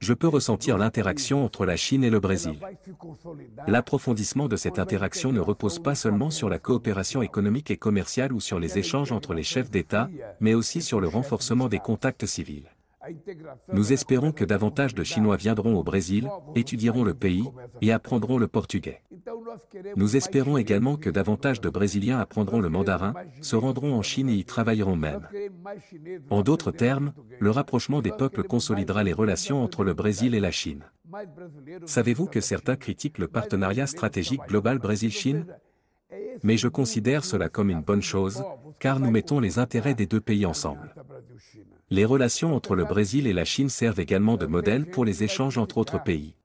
je peux ressentir l'interaction entre la Chine et le Brésil. L'approfondissement de cette interaction ne repose pas seulement sur la coopération économique et commerciale ou sur les e échanges entre les chefs d'État, e mais aussi sur le renforcement des contacts civils. Nous espérons que davantage de Chinois viendront au Brésil, étudieront le pays et apprendront le portugais. Nous espérons également que davantage de Brésiliens apprendront le mandarin, se rendront en Chine et y travailleront même. En d'autres termes, le rapprochement des peuples consolidera les relations entre le Brésil et la Chine. Savez-vous que certains critiquent le partenariat stratégique global Brésil-Chine Mais je considère cela comme une bonne chose, car nous mettons les intérêts des deux pays ensemble. Les relations entre le Brésil et la Chine servent également de modèle pour les échanges entre autres pays.